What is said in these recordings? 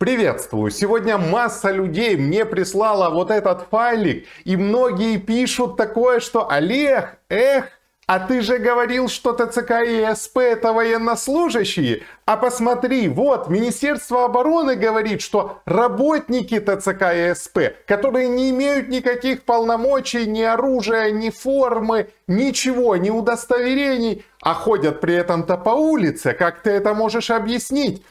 Приветствую! Сегодня масса людей мне прислала вот этот файлик, и многие пишут такое, что «Олег, эх, а ты же говорил, что ТЦК и СП это военнослужащие. А посмотри, вот, Министерство обороны говорит, что работники ТЦК и СП, которые не имеют никаких полномочий, ни оружия, ни формы, ничего, ни удостоверений, а ходят при этом-то по улице, как ты это можешь объяснить?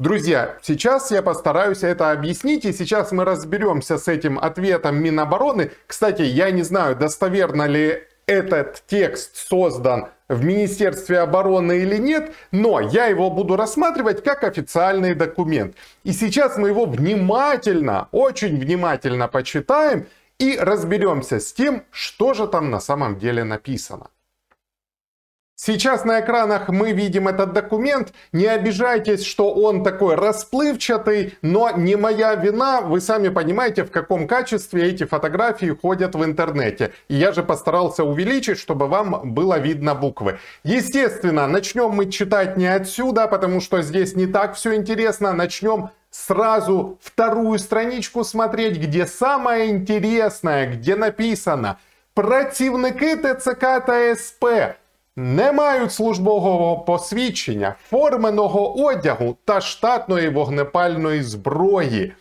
Друзья, сейчас я постараюсь это объяснить, и сейчас мы разберемся с этим ответом Минобороны. Кстати, я не знаю, достоверно ли этот текст создан в Министерстве обороны или нет, но я его буду рассматривать как официальный документ. И сейчас мы его внимательно, очень внимательно почитаем и разберемся с тем, что же там на самом деле написано. Сейчас на экранах мы видим этот документ. Не обижайтесь, что он такой расплывчатый, но не моя вина. Вы сами понимаете, в каком качестве эти фотографии ходят в интернете. И я же постарался увеличить, чтобы вам было видно буквы. Естественно, начнем мы читать не отсюда, потому что здесь не так все интересно. Начнем сразу вторую страничку смотреть, где самое интересное, где написано – Противники ТЦК та не мають службового посвідчення, форменого одягу та штатної вогнепальної зброї.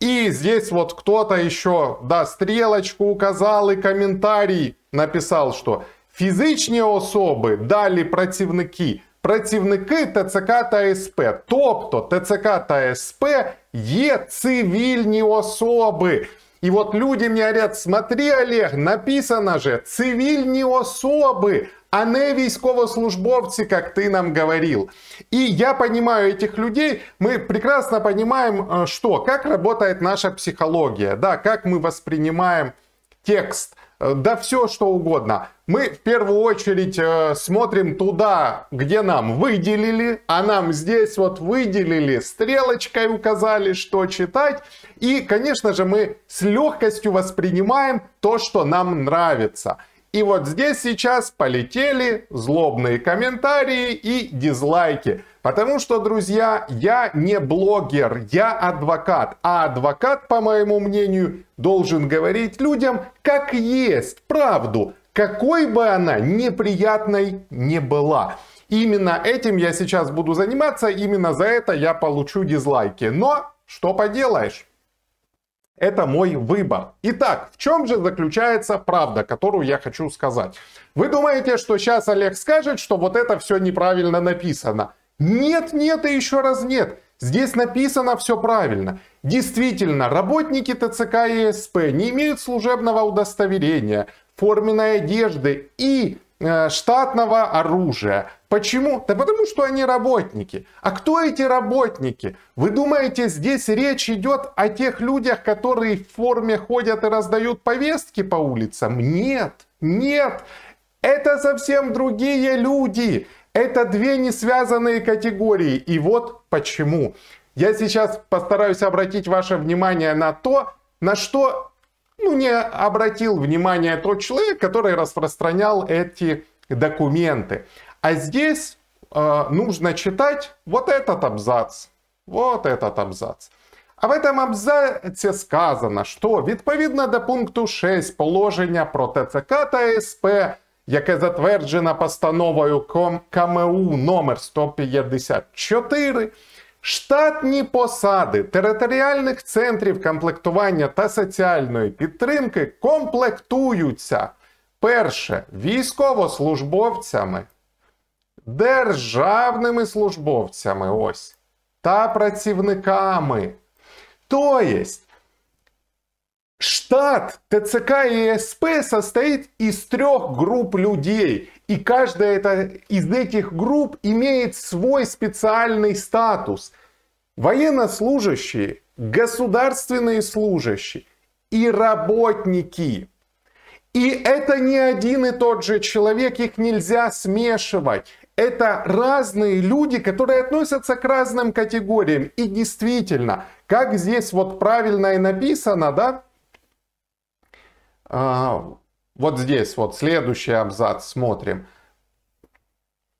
І здесь вот кто-то еще, да, стрелочку указал и комментарий написал, что фізичні особи, далі працівники, працівники ТЦК та СП. Тобто ТЦК та СП є цивільні особи. І от люди мне говорят, смотри, Олег, написано же, цивільні особи. а не військовослужбовці, як ти нам говорил, И я понимаю этих людей, мы прекрасно понимаем, что, как работает наша психология, да, как мы воспринимаем текст, да все что угодно. Мы в первую очередь э, смотрим туда, где нам выделили, а нам здесь вот выделили, стрелочкой указали, что читать. И, конечно же, мы с легкостью воспринимаем то, что нам нравится. И вот здесь сейчас полетели злобные комментарии и дизлайки. Потому что, друзья, я не блогер, я адвокат. А адвокат, по моему мнению, должен говорить людям как есть, правду, какой бы она неприятной не была. Именно этим я сейчас буду заниматься, именно за это я получу дизлайки. Но что поделаешь? Это мой выбор. Итак, в чем же заключается правда, которую я хочу сказать? Вы думаете, что сейчас Олег скажет, что вот это все неправильно написано? Нет, нет и еще раз нет. Здесь написано все правильно. Действительно, работники ТЦК и СП не имеют служебного удостоверения, форменной одежды и Э, штатного оружия. Почему? Да потому что они работники. А кто эти работники? Вы думаете, здесь речь идет о тех людях, которые в форме ходят и раздают повестки по улицам? Нет, нет. Это совсем другие люди. Это две несвязанные категории. И вот почему. Я сейчас постараюсь обратить ваше внимание на то, на что ну, не обратил внимания тот человек, который распространял эти документы. А здесь э, нужно читать вот этот абзац, вот этот абзац. А в этом абзаце сказано, що відповідно до пункту 6 положення про ТЦК та СП, яке затверджено постановою КМУ номер 154 Штатні посади територіальних центрів комплектування та соціальної підтримки комплектуються перше військовослужбовцями, державними службовцями ось та працівниками. Тобто, Штат ТЦК и СП состоит из трех групп людей. И каждая из этих групп имеет свой специальный статус. Военнослужащие, государственные служащие и работники. И это не один и тот же человек, их нельзя смешивать. Это разные люди, которые относятся к разным категориям. И действительно, как здесь вот правильно и написано, да, а, вот здесь, вот следующий абзац смотрим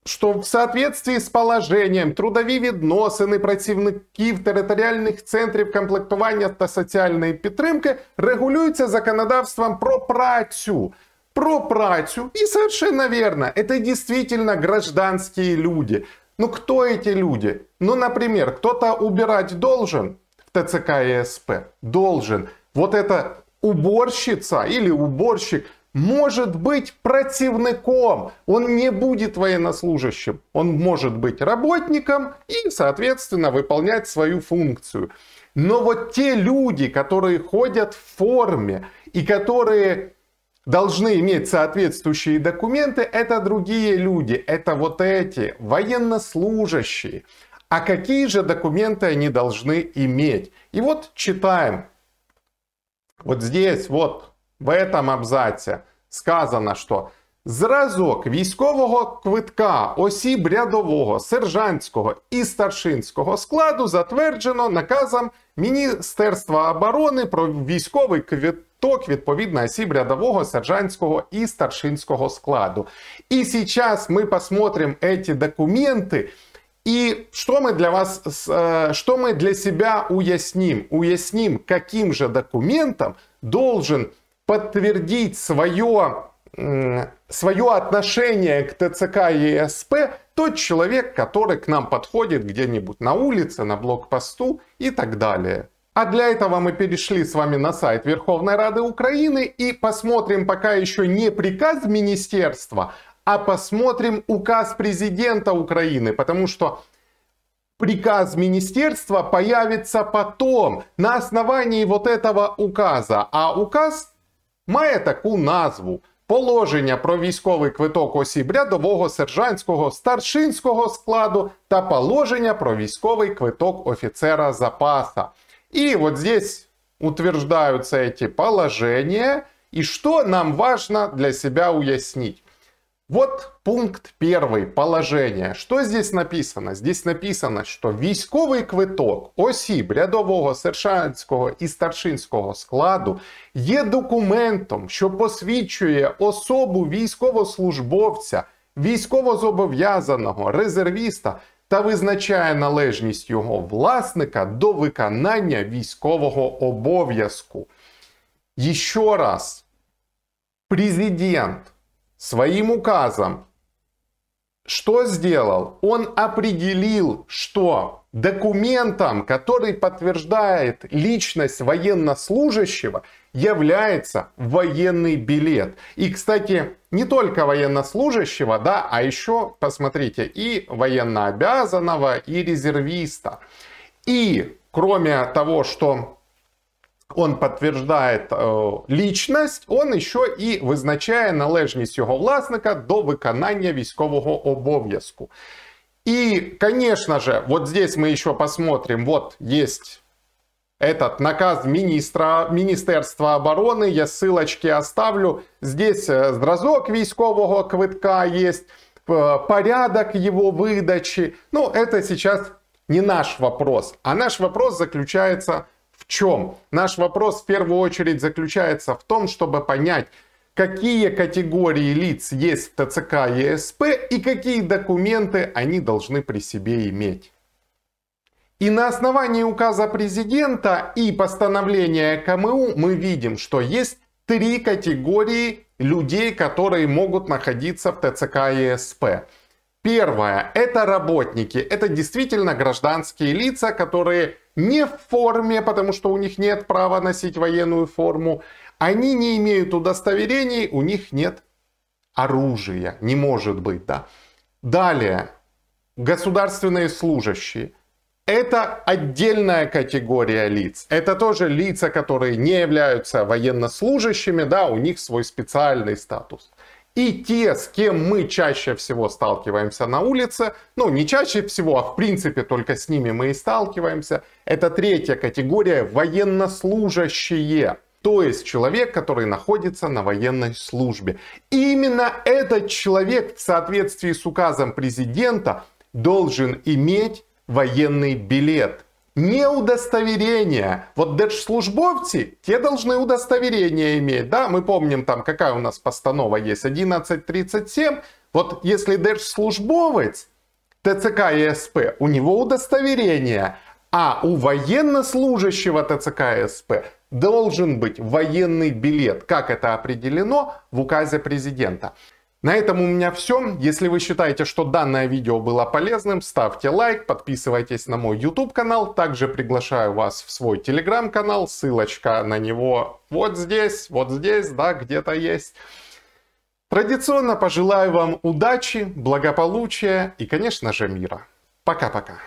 что в соответствии с з положенням трудові відносини працівників территориальных центрів комплектования та социальной підтримки регулируется законодавством про працю. Про працю. И совершенно верно, это действительно гражданские люди. Ну кто эти люди? Ну, например, кто-то убирать должен в ТЦК и СП. Должен. Вот это уборщица или уборщик может быть противником. Он не будет военнослужащим. Он может быть работником и, соответственно, выполнять свою функцию. Но вот те люди, которые ходят в форме и которые должны иметь соответствующие документы, это другие люди, это вот эти военнослужащие. А какие же документы они должны иметь? И вот читаем Вот здесь, вот в этом абзаце сказано, что Зразок військового квитка осіб рядового, сержантського і старшинського складу затверджено наказом Міністерства оборони про військовий квиток відповідно осіб рядового, сержантського і старшинського складу. І зараз ми посмотрим ці документи И что мы для вас, э, что мы для себя уясним? Уясним, каким же документом должен подтвердить свое, свое отношение к ТЦК и СП тот человек, который к нам подходит где-нибудь на улице, на блокпосту и так далее. А для этого мы перешли с вами на сайт Верховной Рады Украины и посмотрим пока еще не приказ министерства, а посмотрим указ президента Украины, потому что приказ министерства появится потом на основании вот этого указа. А указ имеет такую назву Положення про військовий квиток осіб рядового, сержантського, старшинського складу та положення про військовий квиток офіцера запаса. И вот здесь утверждаются эти положения, и что нам важно для себя уяснить. Вот пункт первый, положення. Що здесь написано? Здесь написано, що військовий квиток осіб рядового сержантського і старшинського складу є документом, що посвідчує особу військовослужбовця, військовозобов'язаного резервіста та визначає належність його власника до виконання військового обов'язку. Еще раз, президент. своим указом что сделал? Он определил, что документом, который подтверждает личность военнослужащего, является военный билет. И, кстати, не только военнослужащего, да, а еще, посмотрите, и военнообязанного, и резервиста. И, кроме того, что он підтверджує э, личность, он еще и визначає належність його власника до виконання військового обов'язку. И, конечно же, вот здесь мы еще посмотрим, вот есть этот наказ министра, Министерства обороны, я ссылочки оставлю. Здесь э, зразок військового квитка есть, порядок его выдачи. Ну, это сейчас не наш вопрос, а наш вопрос заключается в в чем? Наш вопрос в первую очередь заключается в том, чтобы понять, какие категории лиц есть в ТЦК ЕСП и какие документы они должны при себе иметь. И на основании указа президента и постановления КМУ мы видим, что есть три категории людей, которые могут находиться в ТЦК ЕСП. Первое – это работники, это действительно гражданские лица, которые не в форме, потому что у них нет права носить военную форму, они не имеют удостоверений, у них нет оружия, не может быть, да. Далее, государственные служащие. Это отдельная категория лиц. Это тоже лица, которые не являются военнослужащими, да, у них свой специальный статус. И те, с кем мы чаще всего сталкиваемся на улице, ну не чаще всего, а в принципе только с ними мы и сталкиваемся, это третья категория военнослужащие. То есть человек, который находится на военной службе. именно этот человек в соответствии с указом президента должен иметь военный билет не удостоверение. Вот держслужбовцы, те должны удостоверение иметь, да, мы помним там, какая у нас постанова есть, 1137, вот если держслужбовец, ТЦК и СП, у него удостоверение, а у военнослужащего ТЦК и СП должен быть военный билет, как это определено в указе президента. На этом у меня все. Если вы считаете, что данное видео было полезным, ставьте лайк, подписывайтесь на мой YouTube канал. Также приглашаю вас в свой Telegram канал. Ссылочка на него вот здесь, вот здесь, да, где-то есть. Традиционно пожелаю вам удачи, благополучия и, конечно же, мира. Пока-пока.